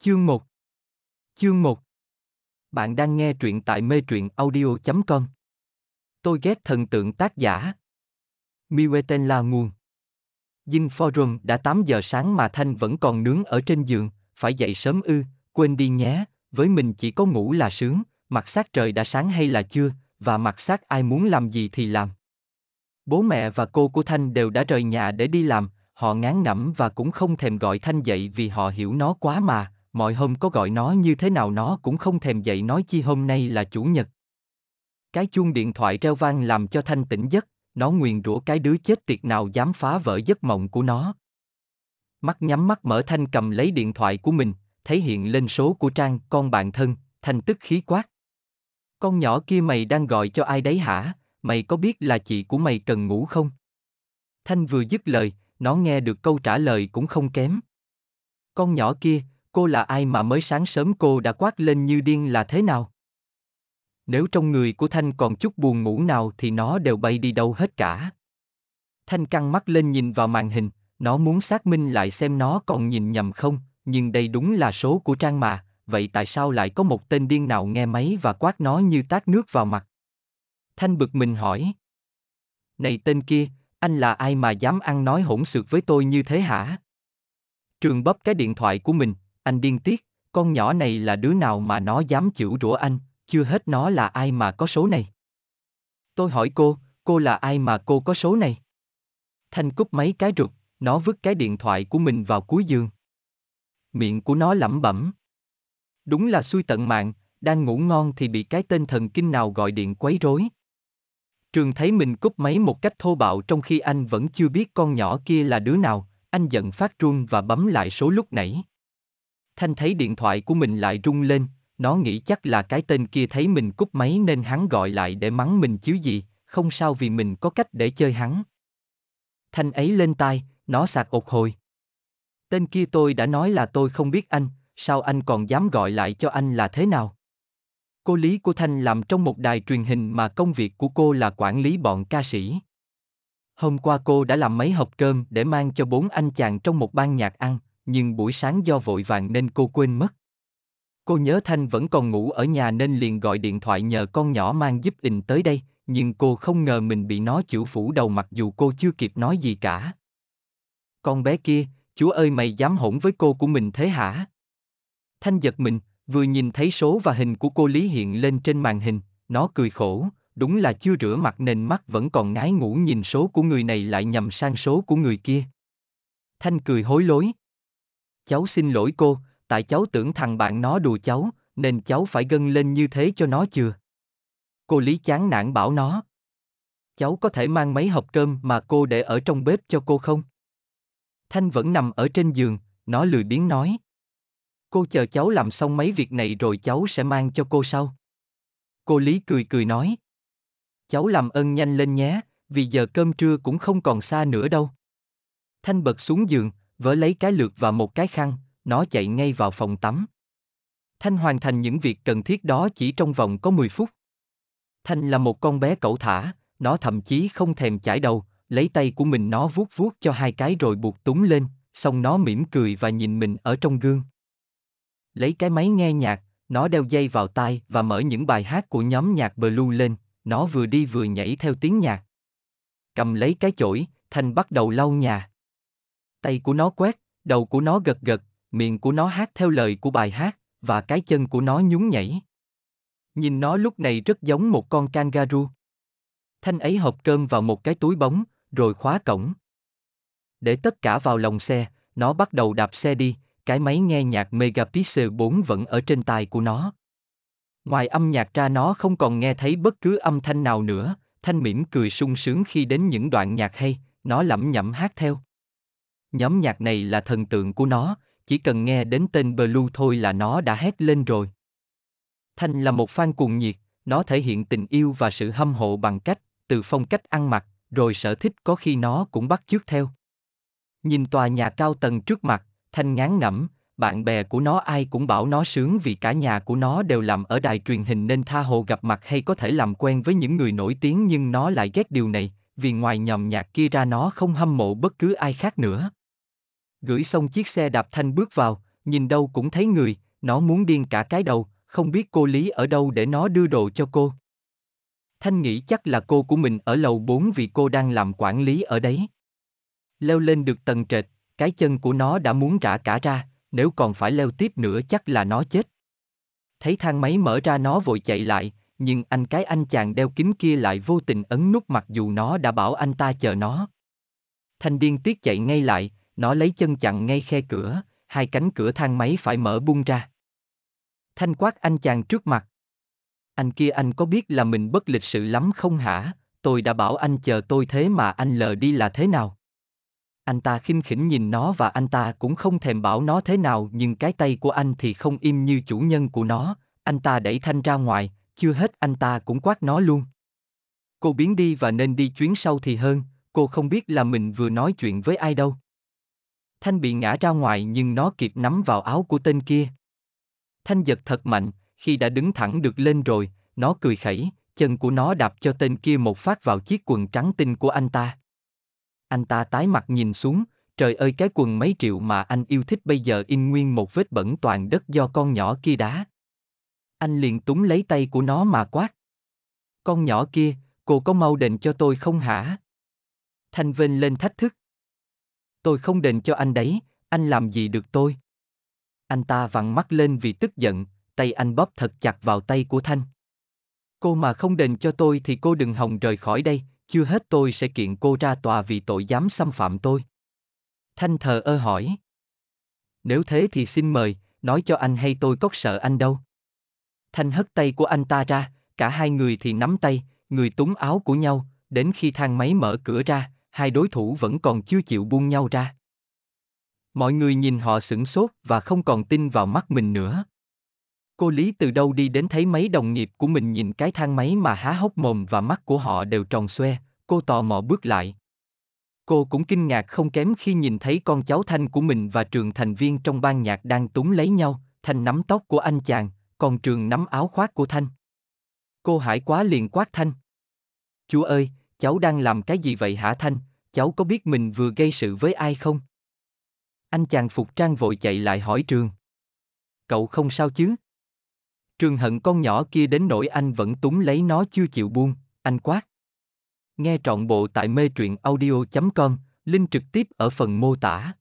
Chương 1 Chương 1 Bạn đang nghe truyện tại mê truyện audio.com Tôi ghét thần tượng tác giả Miwe tên là Nguồn Dinh Forum đã 8 giờ sáng mà Thanh vẫn còn nướng ở trên giường, phải dậy sớm ư, quên đi nhé, với mình chỉ có ngủ là sướng, mặt sát trời đã sáng hay là chưa, và mặt sát ai muốn làm gì thì làm. Bố mẹ và cô của Thanh đều đã rời nhà để đi làm, họ ngán ngẩm và cũng không thèm gọi Thanh dậy vì họ hiểu nó quá mà, mọi hôm có gọi nó như thế nào nó cũng không thèm dậy nói chi hôm nay là chủ nhật. Cái chuông điện thoại reo vang làm cho Thanh tỉnh giấc, nó nguyền rủa cái đứa chết tiệt nào dám phá vỡ giấc mộng của nó. Mắt nhắm mắt mở Thanh cầm lấy điện thoại của mình, thấy hiện lên số của Trang, con bạn thân, Thanh tức khí quát. Con nhỏ kia mày đang gọi cho ai đấy hả, mày có biết là chị của mày cần ngủ không? Thanh vừa dứt lời, nó nghe được câu trả lời cũng không kém. Con nhỏ kia, cô là ai mà mới sáng sớm cô đã quát lên như điên là thế nào? Nếu trong người của Thanh còn chút buồn ngủ nào thì nó đều bay đi đâu hết cả. Thanh căng mắt lên nhìn vào màn hình, nó muốn xác minh lại xem nó còn nhìn nhầm không, nhưng đây đúng là số của Trang mà, vậy tại sao lại có một tên điên nào nghe máy và quát nó như tát nước vào mặt? Thanh bực mình hỏi. Này tên kia, anh là ai mà dám ăn nói hỗn xược với tôi như thế hả? Trường bóp cái điện thoại của mình, anh điên tiết, con nhỏ này là đứa nào mà nó dám chịu rủa anh, chưa hết nó là ai mà có số này. Tôi hỏi cô, cô là ai mà cô có số này? Thanh cúp mấy cái rụt, nó vứt cái điện thoại của mình vào cuối giường. Miệng của nó lẩm bẩm. Đúng là xui tận mạng, đang ngủ ngon thì bị cái tên thần kinh nào gọi điện quấy rối. Trường thấy mình cúp máy một cách thô bạo trong khi anh vẫn chưa biết con nhỏ kia là đứa nào, anh giận phát run và bấm lại số lúc nãy. Thanh thấy điện thoại của mình lại rung lên, nó nghĩ chắc là cái tên kia thấy mình cúp máy nên hắn gọi lại để mắng mình chứ gì, không sao vì mình có cách để chơi hắn. Thanh ấy lên tai, nó sạc ột hồi. Tên kia tôi đã nói là tôi không biết anh, sao anh còn dám gọi lại cho anh là thế nào? Cô Lý của Thanh làm trong một đài truyền hình mà công việc của cô là quản lý bọn ca sĩ. Hôm qua cô đã làm mấy hộp cơm để mang cho bốn anh chàng trong một ban nhạc ăn, nhưng buổi sáng do vội vàng nên cô quên mất. Cô nhớ Thanh vẫn còn ngủ ở nhà nên liền gọi điện thoại nhờ con nhỏ mang giúp đình tới đây, nhưng cô không ngờ mình bị nó chịu phủ đầu mặc dù cô chưa kịp nói gì cả. Con bé kia, chúa ơi mày dám hỗn với cô của mình thế hả? Thanh giật mình, vừa nhìn thấy số và hình của cô Lý hiện lên trên màn hình, nó cười khổ, đúng là chưa rửa mặt nên mắt vẫn còn ngái ngủ nhìn số của người này lại nhầm sang số của người kia. Thanh cười hối lối, Cháu xin lỗi cô, tại cháu tưởng thằng bạn nó đùa cháu, nên cháu phải gân lên như thế cho nó chưa. Cô Lý chán nản bảo nó. Cháu có thể mang mấy hộp cơm mà cô để ở trong bếp cho cô không? Thanh vẫn nằm ở trên giường, nó lười biếng nói. Cô chờ cháu làm xong mấy việc này rồi cháu sẽ mang cho cô sau. Cô Lý cười cười nói. Cháu làm ơn nhanh lên nhé, vì giờ cơm trưa cũng không còn xa nữa đâu. Thanh bật xuống giường, vớ lấy cái lược và một cái khăn, nó chạy ngay vào phòng tắm. Thanh hoàn thành những việc cần thiết đó chỉ trong vòng có 10 phút. Thanh là một con bé cẩu thả, nó thậm chí không thèm chải đầu, lấy tay của mình nó vuốt vuốt cho hai cái rồi buộc túng lên, xong nó mỉm cười và nhìn mình ở trong gương. Lấy cái máy nghe nhạc, nó đeo dây vào tai và mở những bài hát của nhóm nhạc Blue lên, nó vừa đi vừa nhảy theo tiếng nhạc. Cầm lấy cái chổi, Thanh bắt đầu lau nhà. Tay của nó quét, đầu của nó gật gật, miệng của nó hát theo lời của bài hát, và cái chân của nó nhún nhảy. Nhìn nó lúc này rất giống một con kangaroo. Thanh ấy hộp cơm vào một cái túi bóng, rồi khóa cổng. Để tất cả vào lòng xe, nó bắt đầu đạp xe đi, cái máy nghe nhạc Megapixel 4 vẫn ở trên tai của nó. Ngoài âm nhạc ra nó không còn nghe thấy bất cứ âm thanh nào nữa, Thanh mỉm cười sung sướng khi đến những đoạn nhạc hay, nó lẩm nhẩm hát theo. Nhóm nhạc này là thần tượng của nó, chỉ cần nghe đến tên Blue thôi là nó đã hét lên rồi. Thanh là một fan cuồng nhiệt, nó thể hiện tình yêu và sự hâm mộ bằng cách, từ phong cách ăn mặc, rồi sở thích có khi nó cũng bắt chước theo. Nhìn tòa nhà cao tầng trước mặt, Thanh ngán ngẩm, bạn bè của nó ai cũng bảo nó sướng vì cả nhà của nó đều làm ở đài truyền hình nên tha hồ gặp mặt hay có thể làm quen với những người nổi tiếng nhưng nó lại ghét điều này, vì ngoài nhầm nhạc kia ra nó không hâm mộ bất cứ ai khác nữa gửi xong chiếc xe đạp thanh bước vào, nhìn đâu cũng thấy người, nó muốn điên cả cái đầu, không biết cô Lý ở đâu để nó đưa đồ cho cô. Thanh nghĩ chắc là cô của mình ở lầu 4 vì cô đang làm quản lý ở đấy. Leo lên được tầng trệt, cái chân của nó đã muốn rã cả ra, nếu còn phải leo tiếp nữa chắc là nó chết. Thấy thang máy mở ra nó vội chạy lại, nhưng anh cái anh chàng đeo kính kia lại vô tình ấn nút mặc dù nó đã bảo anh ta chờ nó. Thanh điên tiết chạy ngay lại, nó lấy chân chặn ngay khe cửa, hai cánh cửa thang máy phải mở bung ra. Thanh quát anh chàng trước mặt. Anh kia anh có biết là mình bất lịch sự lắm không hả? Tôi đã bảo anh chờ tôi thế mà anh lờ đi là thế nào? Anh ta khinh khỉnh nhìn nó và anh ta cũng không thèm bảo nó thế nào nhưng cái tay của anh thì không im như chủ nhân của nó. Anh ta đẩy Thanh ra ngoài, chưa hết anh ta cũng quát nó luôn. Cô biến đi và nên đi chuyến sau thì hơn, cô không biết là mình vừa nói chuyện với ai đâu. Thanh bị ngã ra ngoài nhưng nó kịp nắm vào áo của tên kia. Thanh giật thật mạnh, khi đã đứng thẳng được lên rồi, nó cười khẩy, chân của nó đạp cho tên kia một phát vào chiếc quần trắng tinh của anh ta. Anh ta tái mặt nhìn xuống, trời ơi cái quần mấy triệu mà anh yêu thích bây giờ in nguyên một vết bẩn toàn đất do con nhỏ kia đá. Anh liền túng lấy tay của nó mà quát. Con nhỏ kia, cô có mau đền cho tôi không hả? Thanh vên lên thách thức tôi không đền cho anh đấy, anh làm gì được tôi? Anh ta vặn mắt lên vì tức giận, tay anh bóp thật chặt vào tay của Thanh. Cô mà không đền cho tôi thì cô đừng hòng rời khỏi đây, chưa hết tôi sẽ kiện cô ra tòa vì tội dám xâm phạm tôi. Thanh thờ ơ hỏi. Nếu thế thì xin mời, nói cho anh hay tôi có sợ anh đâu. Thanh hất tay của anh ta ra, cả hai người thì nắm tay, người túng áo của nhau, đến khi thang máy mở cửa ra, hai đối thủ vẫn còn chưa chịu buông nhau ra. Mọi người nhìn họ sửng sốt và không còn tin vào mắt mình nữa. Cô Lý từ đâu đi đến thấy mấy đồng nghiệp của mình nhìn cái thang máy mà há hốc mồm và mắt của họ đều tròn xoe, cô tò mò bước lại. Cô cũng kinh ngạc không kém khi nhìn thấy con cháu Thanh của mình và Trường thành viên trong ban nhạc đang túng lấy nhau, Thanh nắm tóc của anh chàng, còn Trường nắm áo khoác của Thanh. Cô hải quá liền quát Thanh. Chúa ơi, cháu đang làm cái gì vậy hả Thanh, cháu có biết mình vừa gây sự với ai không? Anh chàng Phục Trang vội chạy lại hỏi Trường. Cậu không sao chứ? Trường hận con nhỏ kia đến nỗi anh vẫn túng lấy nó chưa chịu buông, anh quát. Nghe trọn bộ tại mê truyện audio.com, link trực tiếp ở phần mô tả.